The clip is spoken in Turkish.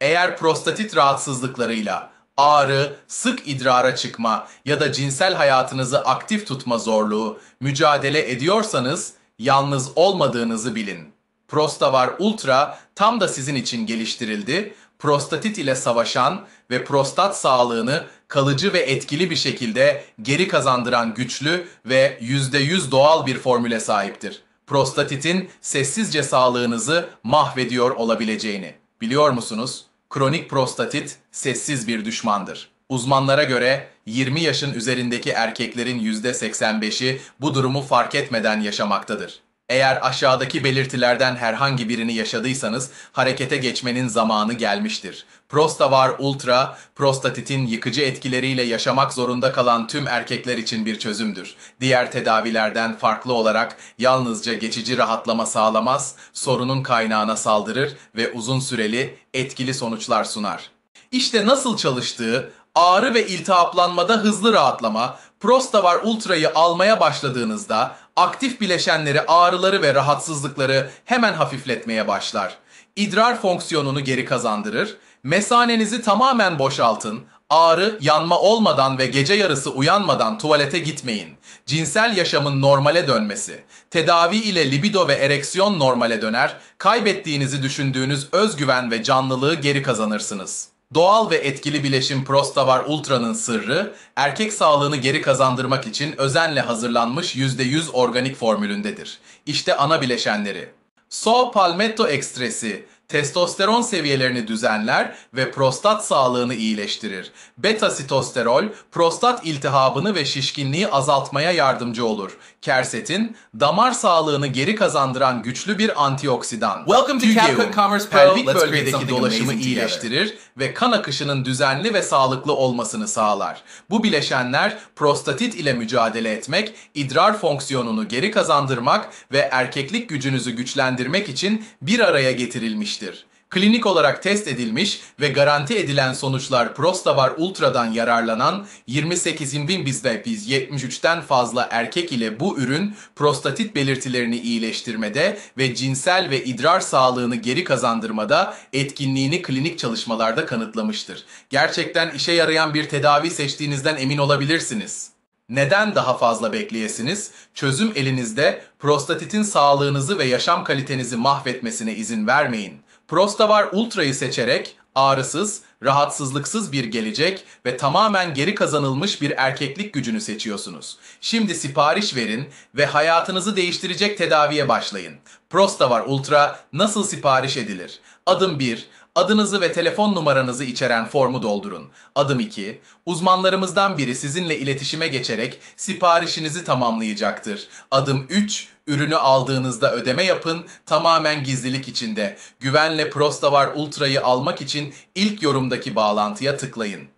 Eğer prostatit rahatsızlıklarıyla ağrı, sık idrara çıkma ya da cinsel hayatınızı aktif tutma zorluğu mücadele ediyorsanız yalnız olmadığınızı bilin. Prostavar Ultra tam da sizin için geliştirildi. Prostatit ile savaşan ve prostat sağlığını kalıcı ve etkili bir şekilde geri kazandıran güçlü ve %100 doğal bir formüle sahiptir. Prostatitin sessizce sağlığınızı mahvediyor olabileceğini biliyor musunuz? Kronik prostatit sessiz bir düşmandır. Uzmanlara göre 20 yaşın üzerindeki erkeklerin %85'i bu durumu fark etmeden yaşamaktadır. Eğer aşağıdaki belirtilerden herhangi birini yaşadıysanız harekete geçmenin zamanı gelmiştir. Prostavar Ultra, prostatitin yıkıcı etkileriyle yaşamak zorunda kalan tüm erkekler için bir çözümdür. Diğer tedavilerden farklı olarak yalnızca geçici rahatlama sağlamaz, sorunun kaynağına saldırır ve uzun süreli etkili sonuçlar sunar. İşte nasıl çalıştığı, ağrı ve iltihaplanmada hızlı rahatlama, Prosta var Ultra'yı almaya başladığınızda aktif bileşenleri ağrıları ve rahatsızlıkları hemen hafifletmeye başlar. İdrar fonksiyonunu geri kazandırır, mesanenizi tamamen boşaltın, ağrı, yanma olmadan ve gece yarısı uyanmadan tuvalete gitmeyin. Cinsel yaşamın normale dönmesi, tedavi ile libido ve ereksiyon normale döner, kaybettiğinizi düşündüğünüz özgüven ve canlılığı geri kazanırsınız. Doğal ve etkili bileşim Prostavar Ultra'nın sırrı, erkek sağlığını geri kazandırmak için özenle hazırlanmış %100 organik formülündedir. İşte ana bileşenleri. So palmetto ekstresi, testosteron seviyelerini düzenler ve prostat sağlığını iyileştirir. Beta-sitosterol prostat iltihabını ve şişkinliği azaltmaya yardımcı olur. Kersetin damar sağlığını geri kazandıran güçlü bir antioksidan. Welcome to Capcom Commerce Pro. Pelvik bölgedeki dolaşımı iyileştirir ve kan akışının düzenli ve sağlıklı olmasını sağlar. Bu bileşenler prostatit ile mücadele etmek, idrar fonksiyonunu geri kazandırmak ve erkeklik gücünüzü güçlendirmek için bir araya getirilmiştir edilmiştir. Klinik olarak test edilmiş ve garanti edilen sonuçlar Prostavar Ultra'dan yararlanan 28.000 73'ten fazla erkek ile bu ürün prostatit belirtilerini iyileştirmede ve cinsel ve idrar sağlığını geri kazandırmada etkinliğini klinik çalışmalarda kanıtlamıştır. Gerçekten işe yarayan bir tedavi seçtiğinizden emin olabilirsiniz. Neden daha fazla bekleyesiniz? Çözüm elinizde prostatitin sağlığınızı ve yaşam kalitenizi mahvetmesine izin vermeyin. Prostavar Ultra'yı seçerek ağrısız, rahatsızlıksız bir gelecek ve tamamen geri kazanılmış bir erkeklik gücünü seçiyorsunuz. Şimdi sipariş verin ve hayatınızı değiştirecek tedaviye başlayın. Prosta var Ultra nasıl sipariş edilir? Adım 1. Adınızı ve telefon numaranızı içeren formu doldurun. Adım 2. Uzmanlarımızdan biri sizinle iletişime geçerek siparişinizi tamamlayacaktır. Adım 3. Ürünü aldığınızda ödeme yapın tamamen gizlilik içinde. Güvenle Prostavar Ultra'yı almak için ilk yorumdaki bağlantıya tıklayın.